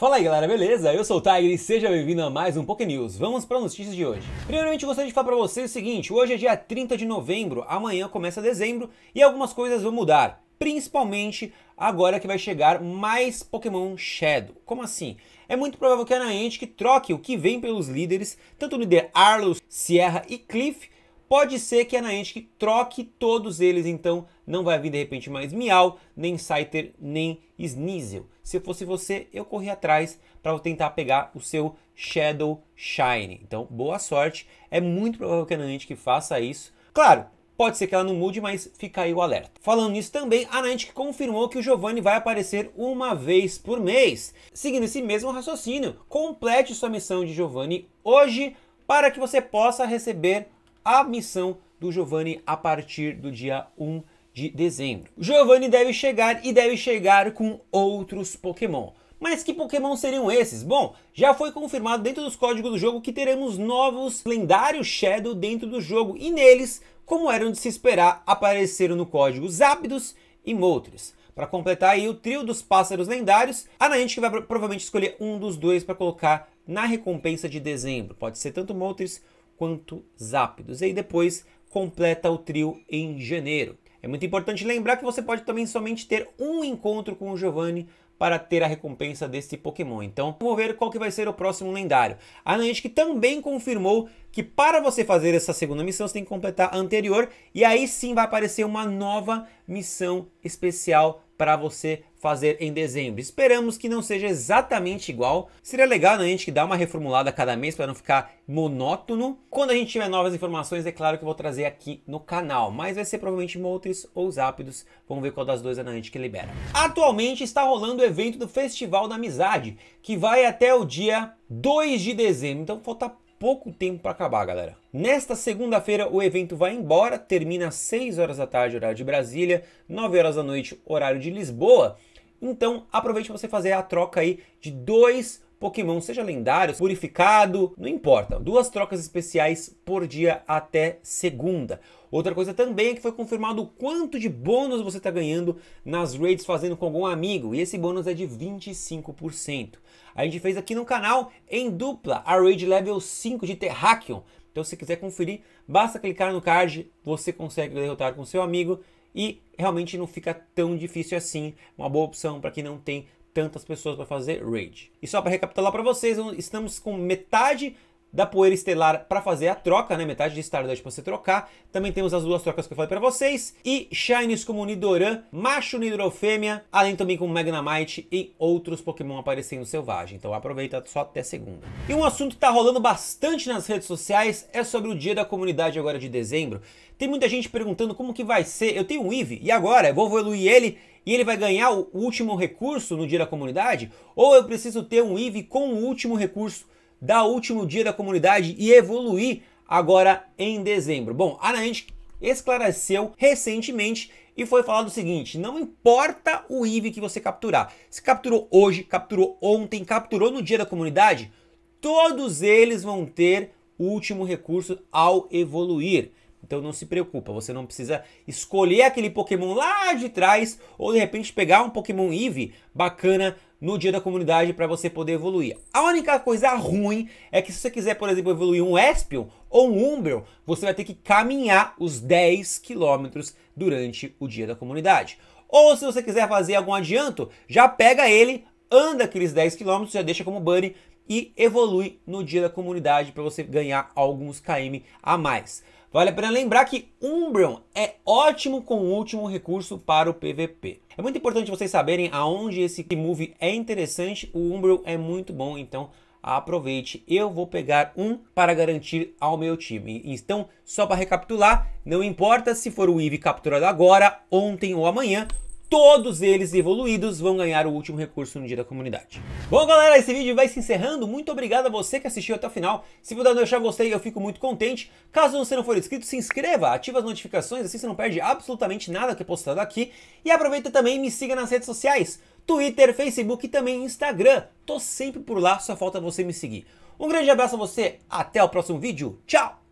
Fala aí galera, beleza? Eu sou o Tiger e seja bem-vindo a mais um Poké News. Vamos para as notícias de hoje. Primeiramente, gostaria de falar para vocês o seguinte: hoje é dia 30 de novembro, amanhã começa dezembro e algumas coisas vão mudar. Principalmente agora que vai chegar mais Pokémon Shadow. Como assim? É muito provável que a Niantic troque o que vem pelos líderes, tanto o líder Arlos, Sierra e Cliff, Pode ser que a Niantic troque todos eles, então não vai vir de repente mais Miau, nem Scyther, nem Sneasel. Se fosse você, eu corri atrás para tentar pegar o seu Shadow Shine. Então, boa sorte. É muito provável que a Niantic faça isso. Claro, Pode ser que ela não mude, mas fica aí o alerta. Falando nisso também, a Niantic confirmou que o Giovanni vai aparecer uma vez por mês. Seguindo esse mesmo raciocínio, complete sua missão de Giovanni hoje para que você possa receber a missão do Giovanni a partir do dia 1 de dezembro. Giovanni deve chegar e deve chegar com outros Pokémon. Mas que Pokémon seriam esses? Bom, já foi confirmado dentro dos códigos do jogo que teremos novos lendários Shadow dentro do jogo e neles, como eram de se esperar, apareceram no código Zapdos e Moltres. Para completar aí o trio dos pássaros lendários, a Niantic vai provavelmente escolher um dos dois para colocar na recompensa de dezembro. Pode ser tanto Moltres quanto Zapdos. E aí depois completa o trio em janeiro. É muito importante lembrar que você pode também somente ter um encontro com o Giovanni para ter a recompensa desse Pokémon. Então, vamos ver qual que vai ser o próximo lendário. A Niantic também confirmou que para você fazer essa segunda missão, você tem que completar a anterior, e aí sim vai aparecer uma nova missão especial para você fazer em dezembro. Esperamos que não seja exatamente igual. Seria legal né, a gente dar uma reformulada cada mês para não ficar monótono. Quando a gente tiver novas informações, é claro que eu vou trazer aqui no canal, mas vai ser provavelmente Motris ou Zapdos. Vamos ver qual das duas é a gente que libera. Atualmente está rolando o evento do Festival da Amizade, que vai até o dia 2 de dezembro. Então falta pouco tempo para acabar, galera. Nesta segunda-feira, o evento vai embora, termina às 6 horas da tarde, horário de Brasília, 9 horas da noite, horário de Lisboa. Então, aproveite para você fazer a troca aí de dois Pokémon, seja lendário, purificado, não importa. Duas trocas especiais por dia até segunda. Outra coisa também é que foi confirmado o quanto de bônus você está ganhando nas raids fazendo com algum amigo, e esse bônus é de 25%. A gente fez aqui no canal, em dupla, a raid level 5 de Terrakion. Então se quiser conferir, basta clicar no card, você consegue derrotar com seu amigo, e realmente não fica tão difícil assim, uma boa opção para quem não tem tantas pessoas para fazer raid. E só para recapitular para vocês, estamos com metade da poeira estelar para fazer a troca, né? Metade de Stardust para você trocar. Também temos as duas trocas que eu falei para vocês. E Shines como Nidoran, macho Nidorofêmea, além também com Magnamite e outros Pokémon aparecendo selvagem. Então aproveita só até segunda. E um assunto que está rolando bastante nas redes sociais é sobre o dia da comunidade agora de dezembro. Tem muita gente perguntando como que vai ser. Eu tenho um Eevee e agora eu vou evoluir ele e ele vai ganhar o último recurso no dia da comunidade? Ou eu preciso ter um IV com o último recurso da último dia da comunidade e evoluir agora em dezembro? Bom, a Niantic esclareceu recentemente e foi falado o seguinte: não importa o IV que você capturar, se capturou hoje, capturou ontem, capturou no dia da comunidade, todos eles vão ter o último recurso ao evoluir. Então não se preocupa, você não precisa escolher aquele Pokémon lá de trás ou de repente pegar um Pokémon Eve bacana no dia da comunidade para você poder evoluir. A única coisa ruim é que se você quiser, por exemplo, evoluir um Espion ou um Umbreon, você vai ter que caminhar os 10 quilômetros durante o dia da comunidade. Ou se você quiser fazer algum adianto, já pega ele, anda aqueles 10 quilômetros, já deixa como bunny e evolui no dia da comunidade para você ganhar alguns KM a mais. Vale a pena lembrar que Umbreon é ótimo como último recurso para o PVP. É muito importante vocês saberem aonde esse move é interessante, o Umbreon é muito bom, então aproveite. Eu vou pegar um para garantir ao meu time. Então, só para recapitular, não importa se for o Eve capturado agora, ontem ou amanhã, todos eles evoluídos vão ganhar o último recurso no dia da comunidade. Bom galera, esse vídeo vai se encerrando, muito obrigado a você que assistiu até o final, se puder deixar gostei eu fico muito contente, caso você não for inscrito se inscreva, ativa as notificações assim você não perde absolutamente nada que é postado aqui e aproveita também e me siga nas redes sociais, Twitter, Facebook e também Instagram, tô sempre por lá, só falta você me seguir. Um grande abraço a você, até o próximo vídeo, tchau!